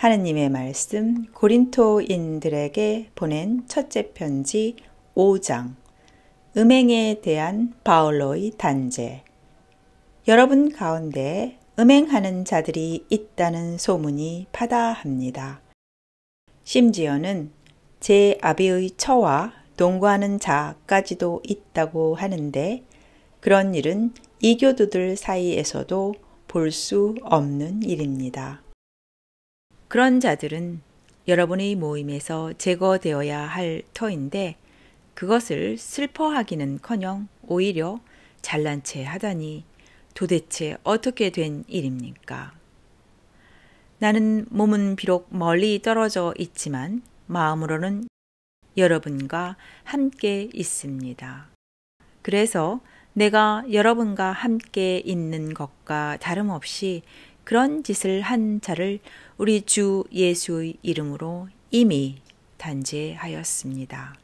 하느님의 말씀 고린토인들에게 보낸 첫째 편지 5장 음행에 대한 바울로의 단제 여러분 가운데 음행하는 자들이 있다는 소문이 파다합니다. 심지어는 제 아비의 처와 동구하는 자까지도 있다고 하는데 그런 일은 이교도들 사이에서도 볼 수 없는 일입니다. 그런 자들은 여러분의 모임에서 제거되어야 할 터인데 그것을 슬퍼하기는 커녕 오히려 잘난 체 하다니 도대체 어떻게 된 일입니까? 나는 몸은 비록 멀리 떨어져 있지만 마음으로는 여러분과 함께 있습니다. 그래서 내가 여러분과 함께 있는 것과 다름없이 그런 짓을 한 자를 우리 주 예수의 이름으로 이미 단죄하였습니다.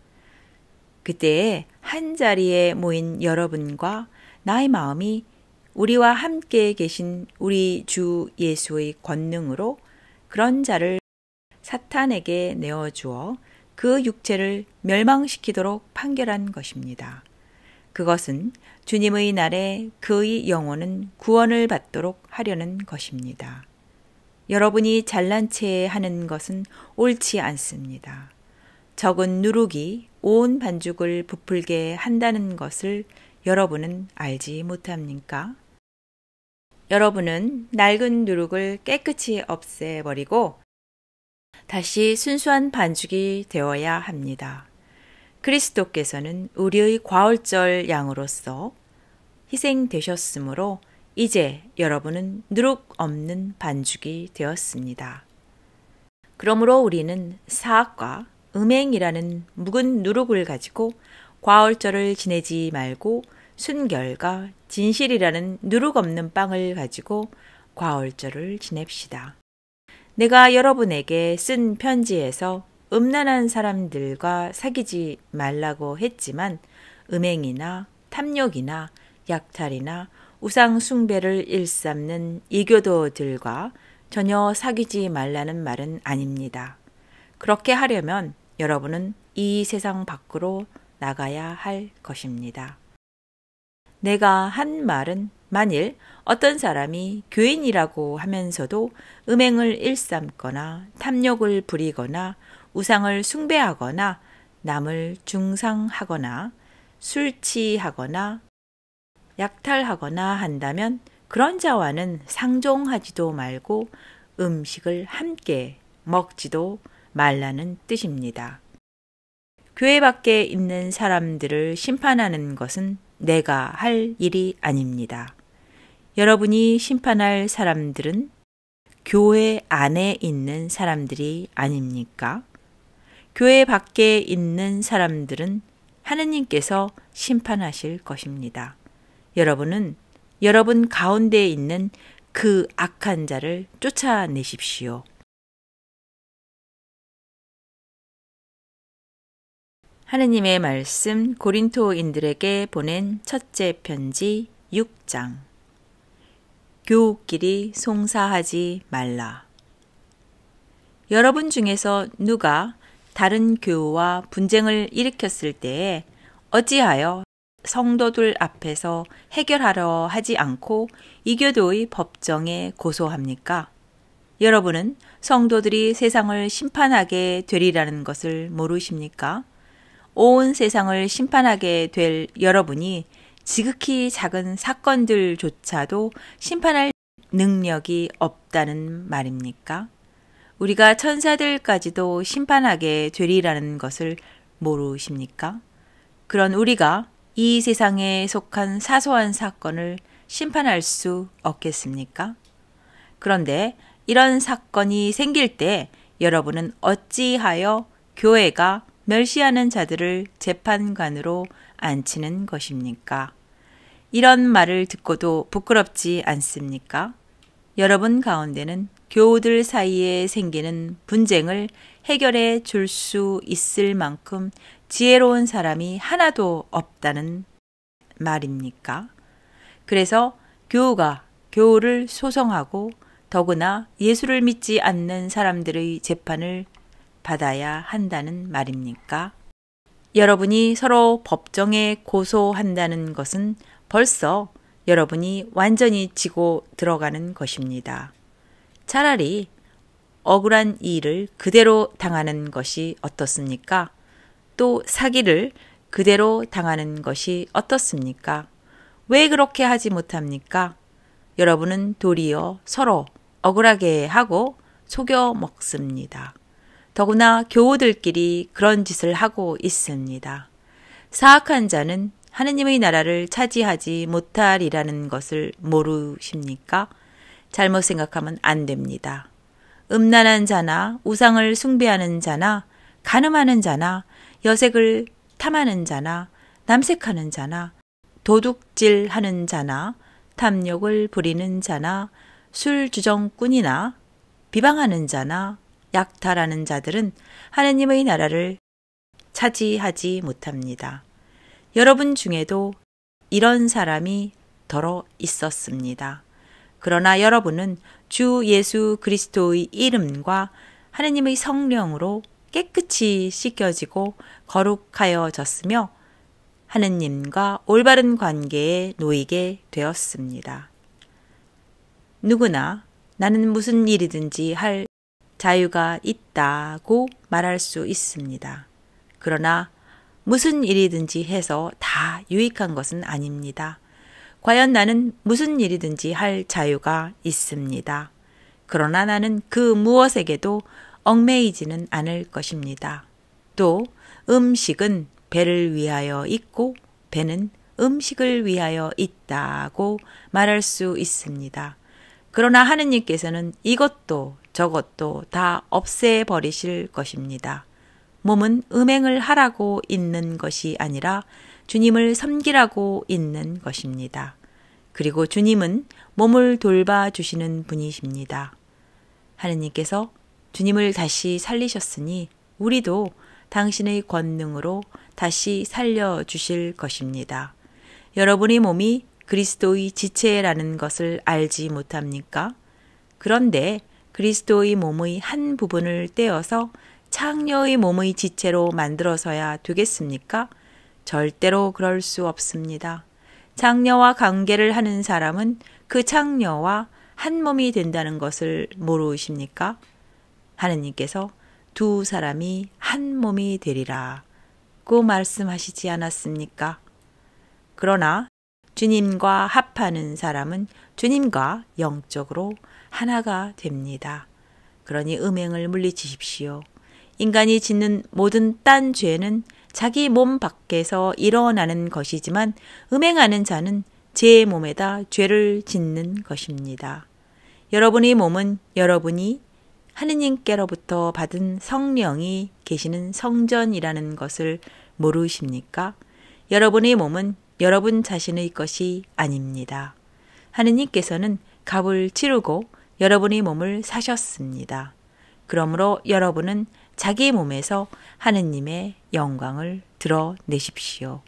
그때에 한 자리에 모인 여러분과 나의 마음이 우리와 함께 계신 우리 주 예수의 권능으로 그런 자를 사탄에게 내어주어 그 육체를 멸망시키도록 판결한 것입니다. 그것은 주님의 날에 그의 영혼은 구원을 받도록 하려는 것입니다. 여러분이 잘난 체 하는 것은 옳지 않습니다. 적은 누룩이 온 반죽을 부풀게 한다는 것을 여러분은 알지 못합니까? 여러분은 낡은 누룩을 깨끗이 없애버리고 다시 순수한 반죽이 되어야 합니다. 그리스도께서는 우리의 과월절 양으로서 희생되셨으므로 이제 여러분은 누룩 없는 반죽이 되었습니다. 그러므로 우리는 사악과 음행이라는 묵은 누룩을 가지고 과월절을 지내지 말고 순결과 진실이라는 누룩 없는 빵을 가지고 과월절을 지냅시다. 내가 여러분에게 쓴 편지에서 음란한 사람들과 사귀지 말라고 했지만 음행이나 탐욕이나 약탈이나 우상숭배를 일삼는 이교도들과 전혀 사귀지 말라는 말은 아닙니다. 그렇게 하려면 여러분은 이 세상 밖으로 나가야 할 것입니다. 내가 한 말은 만일 어떤 사람이 교인이라고 하면서도 음행을 일삼거나 탐욕을 부리거나 우상을 숭배하거나 남을 중상하거나 술 취하거나 약탈하거나 한다면 그런 자와는 상종하지도 말고 음식을 함께 먹지도 말라는 뜻입니다. 교회 밖에 있는 사람들을 심판하는 것은 내가 할 일이 아닙니다. 여러분이 심판할 사람들은 교회 안에 있는 사람들이 아닙니까? 교회 밖에 있는 사람들은 하느님께서 심판하실 것입니다. 여러분은 여러분 가운데 있는 그 악한 자를 쫓아내십시오. 하느님의 말씀 고린토인들에게 보낸 첫째 편지 6장 교우끼리 송사하지 말라. 여러분 중에서 누가 다른 교와 우 분쟁을 일으켰을 때에 어찌하여 성도들 앞에서 해결하려 하지 않고 이교도의 법정에 고소합니까? 여러분은 성도들이 세상을 심판하게 되리라는 것을 모르십니까? 온 세상을 심판하게 될 여러분이 지극히 작은 사건들조차도 심판할 능력이 없다는 말입니까? 우리가 천사들까지도 심판하게 되리라는 것을 모르십니까? 그런 우리가 이 세상에 속한 사소한 사건을 심판할 수 없겠습니까? 그런데 이런 사건이 생길 때 여러분은 어찌하여 교회가 멸시하는 자들을 재판관으로 앉히는 것입니까? 이런 말을 듣고도 부끄럽지 않습니까? 여러분 가운데는 교우들 사이에 생기는 분쟁을 해결해 줄 수 있을 만큼 지혜로운 사람이 하나도 없다는 말입니까? 그래서 교우가 교우를 소송하고 더구나 예수를 믿지 않는 사람들의 재판을 받아야 한다는 말입니까? 여러분이 서로 법정에 고소한다는 것은 벌써 여러분이 완전히 지고 들어가는 것입니다. 차라리 억울한 일을 그대로 당하는 것이 어떻습니까? 또 사기를 그대로 당하는 것이 어떻습니까? 왜 그렇게 하지 못합니까? 여러분은 도리어 서로 억울하게 하고 속여 먹습니다. 더구나 교우들끼리 그런 짓을 하고 있습니다. 사악한 자는 하느님의 나라를 차지하지 못하리라는 것을 모르십니까? 잘못 생각하면 안 됩니다. 음란한 자나 우상을 숭배하는 자나 가늠하는 자나 여색을 탐하는 자나 남색하는 자나 도둑질하는 자나 탐욕을 부리는 자나 술 주정꾼이나 비방하는 자나 약탈하는 자들은 하느님의 나라를 차지하지 못합니다. 여러분 중에도 이런 사람이 더러 있었습니다. 그러나 여러분은 주 예수 그리스도의 이름과 하느님의 성령으로 깨끗이 씻겨지고 거룩하여졌으며 하느님과 올바른 관계에 놓이게 되었습니다. 누구나 나는 무슨 일이든지 할 자유가 있다고 말할 수 있습니다. 그러나 무슨 일이든지 해서 다 유익한 것은 아닙니다. 과연 나는 무슨 일이든지 할 자유가 있습니다. 그러나 나는 그 무엇에게도 얽매이지는 않을 것입니다. 또 음식은 배를 위하여 있고 배는 음식을 위하여 있다고 말할 수 있습니다. 그러나 하느님께서는 이것도 저것도 다 없애버리실 것입니다. 몸은 음행을 하라고 있는 것이 아니라 주님을 섬기라고 있는 것입니다. 그리고 주님은 몸을 돌봐주시는 분이십니다. 하느님께서 주님을 다시 살리셨으니 우리도 당신의 권능으로 다시 살려주실 것입니다. 여러분의 몸이 그리스도의 지체라는 것을 알지 못합니까? 그런데 그리스도의 몸의 한 부분을 떼어서 창녀의 몸의 지체로 만들어서야 되겠습니까? 절대로 그럴 수 없습니다. 창녀와 관계를 하는 사람은 그 창녀와 한 몸이 된다는 것을 모르십니까? 하느님께서 두 사람이 한 몸이 되리라. 고 그 말씀하시지 않았습니까? 그러나 주님과 합하는 사람은 주님과 영적으로 하나가 됩니다. 그러니 음행을 물리치십시오. 인간이 짓는 모든 딴 죄는 자기 몸 밖에서 일어나는 것이지만 음행하는 자는 제 몸에다 죄를 짓는 것입니다. 여러분의 몸은 여러분이 하느님께로부터 받은 성령이 계시는 성전이라는 것을 모르십니까? 여러분의 몸은 여러분 자신의 것이 아닙니다. 하느님께서는 값을 치르고 여러분의 몸을 사셨습니다. 그러므로 여러분은 자기 몸에서 하느님의 영광을 드러내십시오.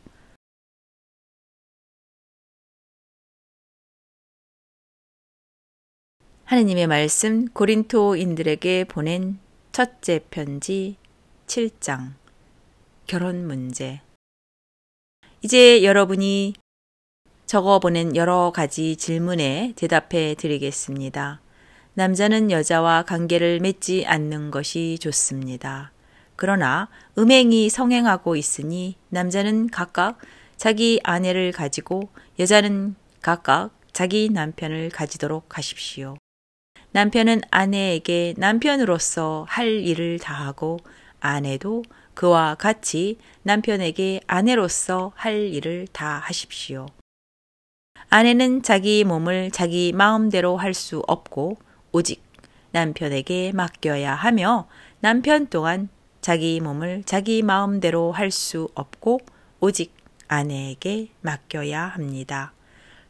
하느님의 말씀 고린토인들에게 보낸 첫째 편지 7장 결혼 문제 이제 여러분이 적어 보낸 여러 가지 질문에 대답해 드리겠습니다. 남자는 여자와 관계를 맺지 않는 것이 좋습니다. 그러나 음행이 성행하고 있으니 남자는 각각 자기 아내를 가지고 여자는 각각 자기 남편을 가지도록 하십시오. 남편은 아내에게 남편으로서 할 일을 다하고 아내도 그와 같이 남편에게 아내로서 할 일을 다 하십시오. 아내는 자기 몸을 자기 마음대로 할 수 없고 오직 남편에게 맡겨야 하며 남편 또한 자기 몸을 자기 마음대로 할 수 없고 오직 아내에게 맡겨야 합니다.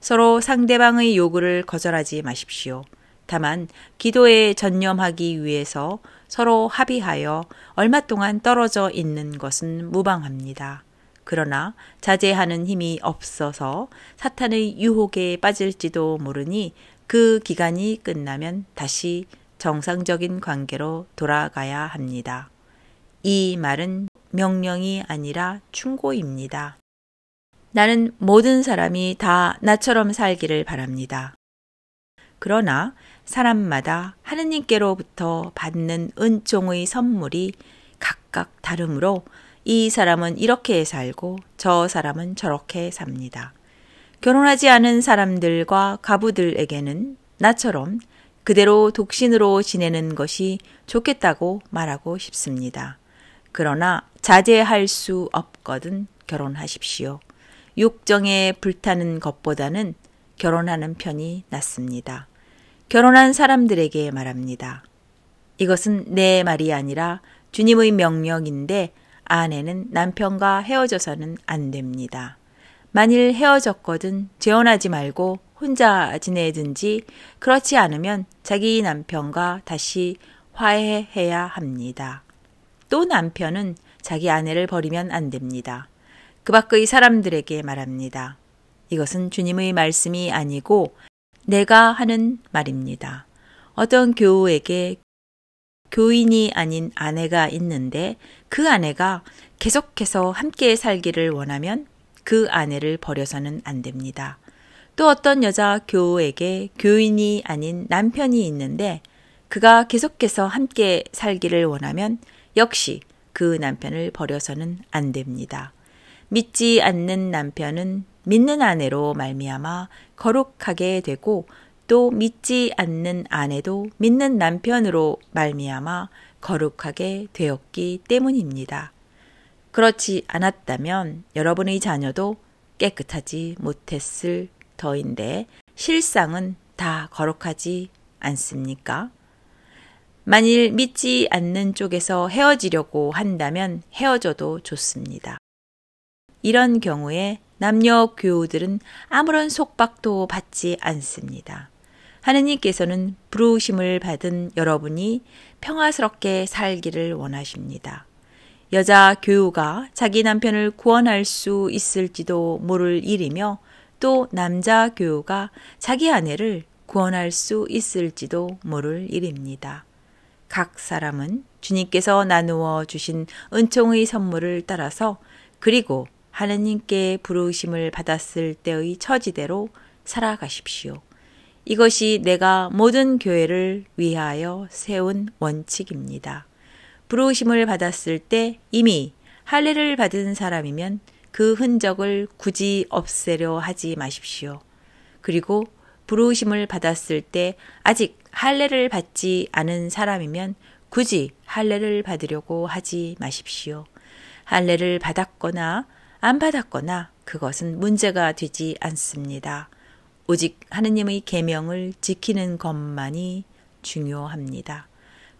서로 상대방의 요구를 거절하지 마십시오. 다만 기도에 전념하기 위해서 서로 합의하여 얼마 동안 떨어져 있는 것은 무방합니다. 그러나 자제하는 힘이 없어서 사탄의 유혹에 빠질지도 모르니 그 기간이 끝나면 다시 정상적인 관계로 돌아가야 합니다. 이 말은 명령이 아니라 충고입니다. 나는 모든 사람이 다 나처럼 살기를 바랍니다. 그러나 사람마다 하느님께로부터 받는 은총의 선물이 각각 다르므로 이 사람은 이렇게 살고 저 사람은 저렇게 삽니다. 결혼하지 않은 사람들과 가부들에게는 나처럼 그대로 독신으로 지내는 것이 좋겠다고 말하고 싶습니다. 그러나 자제할 수 없거든 결혼하십시오. 욕정에 불타는 것보다는 결혼하는 편이 낫습니다. 결혼한 사람들에게 말합니다. 이것은 내 말이 아니라 주님의 명령인데 아내는 남편과 헤어져서는 안 됩니다. 만일 헤어졌거든 재혼하지 말고 혼자 지내든지 그렇지 않으면 자기 남편과 다시 화해해야 합니다. 또 남편은 자기 아내를 버리면 안 됩니다. 그 밖의 사람들에게 말합니다. 이것은 주님의 말씀이 아니고 내가 하는 말입니다. 어떤 교우에게 교인이 아닌 아내가 있는데 그 아내가 계속해서 함께 살기를 원하면 그 아내를 버려서는 안 됩니다. 또 어떤 여자 교우에게 교인이 아닌 남편이 있는데 그가 계속해서 함께 살기를 원하면 역시 그 남편을 버려서는 안 됩니다. 믿지 않는 남편은 믿는 아내로 말미암아 거룩하게 되고 또 믿지 않는 아내도 믿는 남편으로 말미암아 거룩하게 되었기 때문입니다. 그렇지 않았다면 여러분의 자녀도 깨끗하지 못했을 터인데 실상은 다 거룩하지 않습니까? 만일 믿지 않는 쪽에서 헤어지려고 한다면 헤어져도 좋습니다. 이런 경우에 남녀 교우들은 아무런 속박도 받지 않습니다. 하느님께서는 부르심을 받은 여러분이 평화스럽게 살기를 원하십니다. 여자 교우가 자기 남편을 구원할 수 있을지도 모를 일이며 또 남자 교우가 자기 아내를 구원할 수 있을지도 모를 일입니다. 각 사람은 주님께서 나누어 주신 은총의 선물을 따라서 그리고 하느님께 부르심을 받았을 때의 처지대로 살아가십시오. 이것이 내가 모든 교회를 위하여 세운 원칙입니다. 부르심을 받았을 때 이미 할례를 받은 사람이면 그 흔적을 굳이 없애려 하지 마십시오. 그리고 부르심을 받았을 때 아직 할례를 받지 않은 사람이면 굳이 할례를 받으려고 하지 마십시오. 할례를 받았거나 안 받았거나 그것은 문제가 되지 않습니다. 오직 하느님의 계명을 지키는 것만이 중요합니다.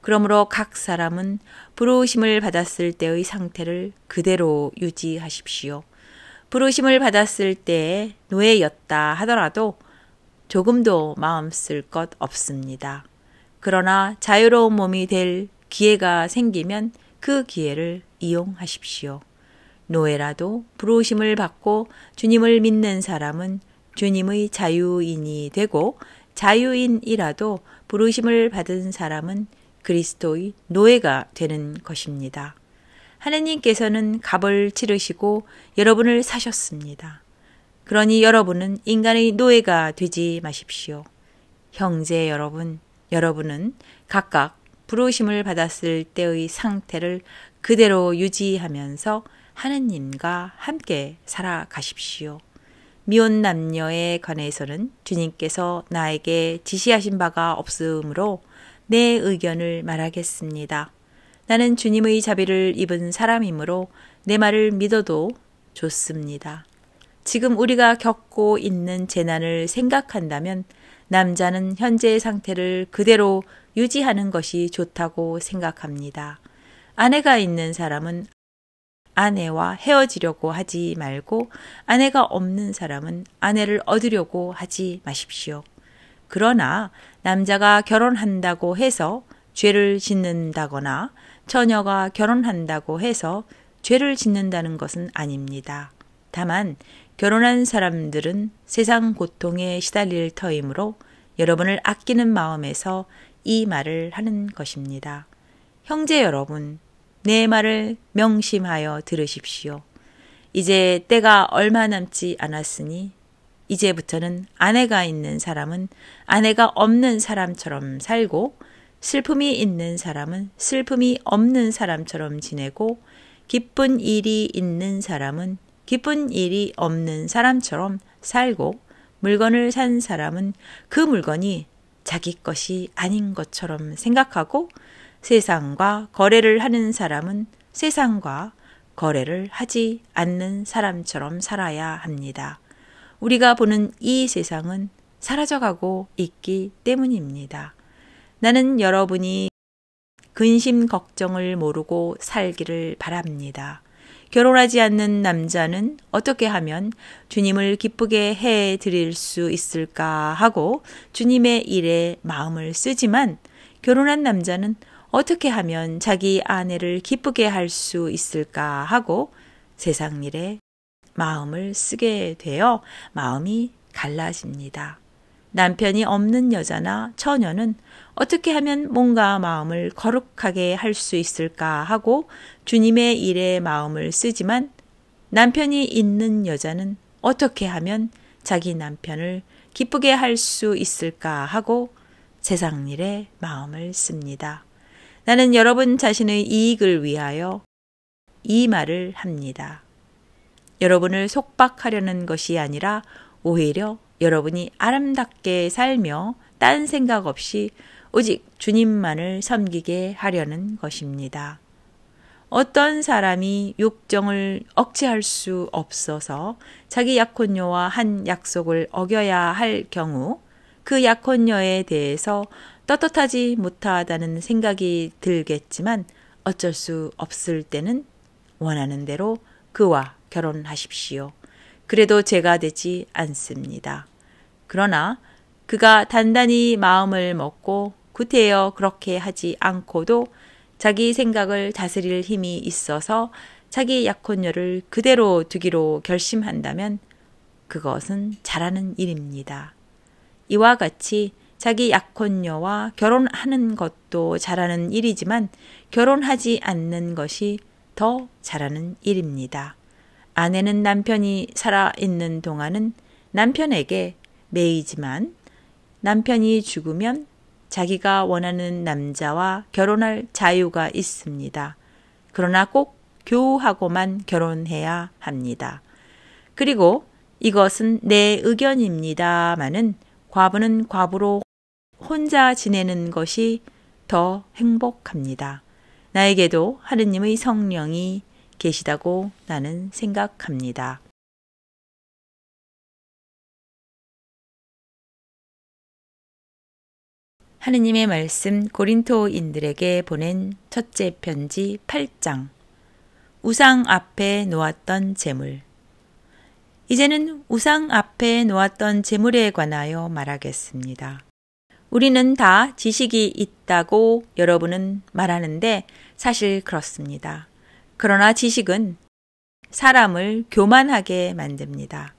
그러므로 각 사람은 부르심을 받았을 때의 상태를 그대로 유지하십시오. 부르심을 받았을 때의 노예였다 하더라도 조금도 마음 쓸 것 없습니다. 그러나 자유로운 몸이 될 기회가 생기면 그 기회를 이용하십시오. 노예라도 부르심을 받고 주님을 믿는 사람은 주님의 자유인이 되고 자유인이라도 부르심을 받은 사람은 그리스도의 노예가 되는 것입니다. 하나님께서는 값을 치르시고 여러분을 사셨습니다. 그러니 여러분은 인간의 노예가 되지 마십시오. 형제 여러분, 여러분은 각각 부르심을 받았을 때의 상태를 그대로 유지하면서 하느님과 함께 살아가십시오. 미혼 남녀에 관해서는 주님께서 나에게 지시하신 바가 없으므로 내 의견을 말하겠습니다. 나는 주님의 자비를 입은 사람이므로 내 말을 믿어도 좋습니다. 지금 우리가 겪고 있는 재난을 생각한다면 남자는 현재의 상태를 그대로 유지하는 것이 좋다고 생각합니다. 아내가 있는 사람은 아내와 헤어지려고 하지 말고 아내가 없는 사람은 아내를 얻으려고 하지 마십시오. 그러나 남자가 결혼한다고 해서 죄를 짓는다거나 처녀가 결혼한다고 해서 죄를 짓는다는 것은 아닙니다. 다만 결혼한 사람들은 세상 고통에 시달릴 터이므로 여러분을 아끼는 마음에서 이 말을 하는 것입니다. 형제 여러분, 내 말을 명심하여 들으십시오. 이제 때가 얼마 남지 않았으니 이제부터는 아내가 있는 사람은 아내가 없는 사람처럼 살고 슬픔이 있는 사람은 슬픔이 없는 사람처럼 지내고 기쁜 일이 있는 사람은 기쁜 일이 없는 사람처럼 살고 물건을 산 사람은 그 물건이 자기 것이 아닌 것처럼 생각하고 세상과 거래를 하는 사람은 세상과 거래를 하지 않는 사람처럼 살아야 합니다. 우리가 보는 이 세상은 사라져가고 있기 때문입니다. 나는 여러분이 근심 걱정을 모르고 살기를 바랍니다. 결혼하지 않는 남자는 어떻게 하면 주님을 기쁘게 해 드릴 수 있을까 하고 주님의 일에 마음을 쓰지만 결혼한 남자는 어떻게 하면 자기 아내를 기쁘게 할 수 있을까 하고 세상 일에 마음을 쓰게 되어 마음이 갈라집니다. 남편이 없는 여자나 처녀는 어떻게 하면 뭔가 마음을 거룩하게 할 수 있을까 하고 주님의 일에 마음을 쓰지만 남편이 있는 여자는 어떻게 하면 자기 남편을 기쁘게 할 수 있을까 하고 세상 일에 마음을 씁니다. 나는 여러분 자신의 이익을 위하여 이 말을 합니다. 여러분을 속박하려는 것이 아니라 오히려 여러분이 아름답게 살며 딴 생각 없이 오직 주님만을 섬기게 하려는 것입니다. 어떤 사람이 욕정을 억제할 수 없어서 자기 약혼녀와 한 약속을 어겨야 할 경우 그 약혼녀에 대해서 떳떳하지 못하다는 생각이 들겠지만 어쩔 수 없을 때는 원하는 대로 그와 결혼하십시오. 그래도 제가 되지 않습니다. 그러나 그가 단단히 마음을 먹고 구태여 그렇게 하지 않고도 자기 생각을 다스릴 힘이 있어서 자기 약혼녀를 그대로 두기로 결심한다면 그것은 잘하는 일입니다. 이와 같이 자기 약혼녀와 결혼하는 것도 잘하는 일이지만 결혼하지 않는 것이 더 잘하는 일입니다. 아내는 남편이 살아있는 동안은 남편에게 매이지만 남편이 죽으면 자기가 원하는 남자와 결혼할 자유가 있습니다. 그러나 꼭 교우하고만 결혼해야 합니다. 그리고 이것은 내 의견입니다만은 과부는 과부로 혼자 지내는 것이 더 행복합니다. 나에게도 하느님의 성령이 계시다고 나는 생각합니다. 하느님의 말씀 고린토인들에게 보낸 첫째 편지 8장 우상 앞에 놓았던 재물 이제는 우상 앞에 놓았던 재물에 관하여 말하겠습니다. 우리는 다 지식이 있다고 여러분은 말하는데 사실 그렇습니다. 그러나 지식은 사람을 교만하게 만듭니다.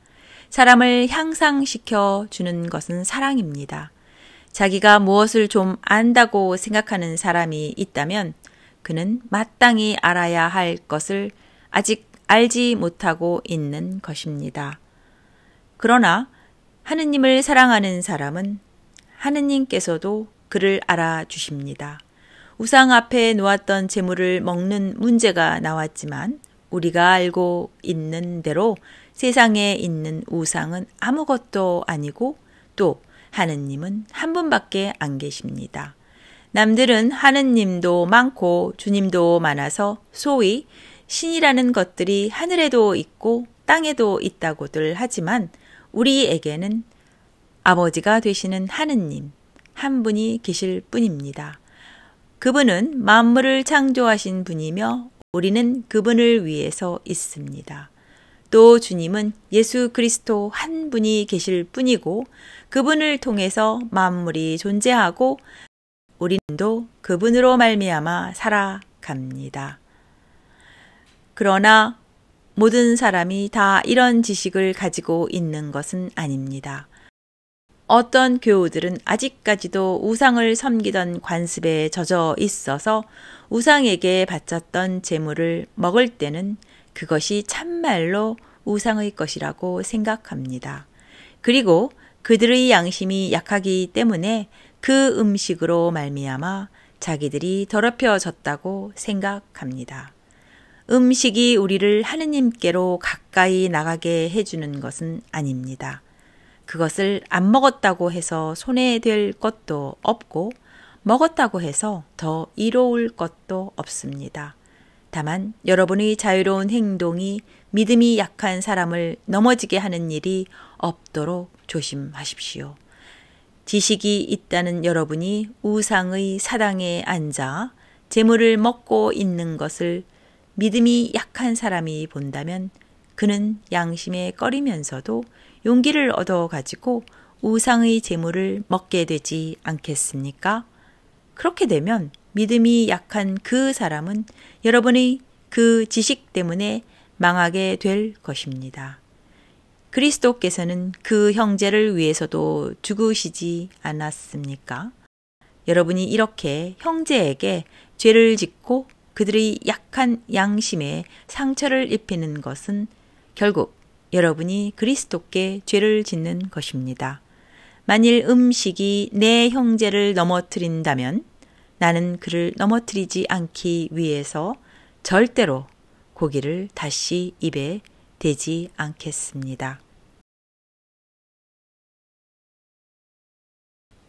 사람을 향상시켜 주는 것은 사랑입니다. 자기가 무엇을 좀 안다고 생각하는 사람이 있다면 그는 마땅히 알아야 할 것을 아직 알지 못하고 있는 것입니다. 그러나 하느님을 사랑하는 사람은 하느님께서도 그를 알아주십니다. 우상 앞에 놓았던 재물을 먹는 문제가 나왔지만 우리가 알고 있는 대로 세상에 있는 우상은 아무것도 아니고 또 하느님은 한 분밖에 안 계십니다. 남들은 하느님도 많고 주님도 많아서 소위 신이라는 것들이 하늘에도 있고 땅에도 있다고들 하지만 우리에게는 아버지가 되시는 하느님 한 분이 계실 뿐입니다. 그분은 만물을 창조하신 분이며 우리는 그분을 위해서 있습니다. 또 주님은 예수 그리스도 한 분이 계실 뿐이고 그분을 통해서 만물이 존재하고 우리도 그분으로 말미암아 살아갑니다. 그러나 모든 사람이 다 이런 지식을 가지고 있는 것은 아닙니다. 어떤 교우들은 아직까지도 우상을 섬기던 관습에 젖어 있어서 우상에게 바쳤던 재물을 먹을 때는 그것이 참말로 우상의 것이라고 생각합니다. 그리고 그들의 양심이 약하기 때문에 그 음식으로 말미암아 자기들이 더럽혀졌다고 생각합니다. 음식이 우리를 하느님께로 가까이 나가게 해주는 것은 아닙니다. 그것을 안 먹었다고 해서 손해될 것도 없고 먹었다고 해서 더 이로울 것도 없습니다. 다만 여러분의 자유로운 행동이 믿음이 약한 사람을 넘어지게 하는 일이 없도록 조심하십시오. 지식이 있다는 여러분이 우상의 사당에 앉아 재물을 먹고 있는 것을 믿음이 약한 사람이 본다면 그는 양심에 꺼리면서도 용기를 얻어 가지고 우상의 재물을 먹게 되지 않겠습니까? 그렇게 되면 믿음이 약한 그 사람은 여러분의 그 지식 때문에 망하게 될 것입니다. 그리스도께서는 그 형제를 위해서도 죽으시지 않았습니까? 여러분이 이렇게 형제에게 죄를 짓고 그들의 약한 양심에 상처를 입히는 것은 결국 여러분이 그리스도께 죄를 짓는 것입니다. 만일 음식이 내 형제를 넘어뜨린다면 나는 그를 넘어뜨리지 않기 위해서 절대로 고기를 다시 입에 대지 않겠습니다.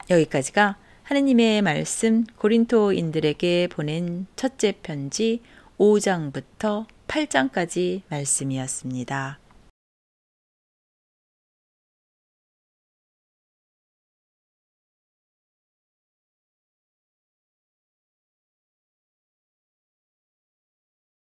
여기까지가 하느님의 말씀 고린토인들에게 보낸 첫째 편지 5장부터 8장까지 말씀이었습니다.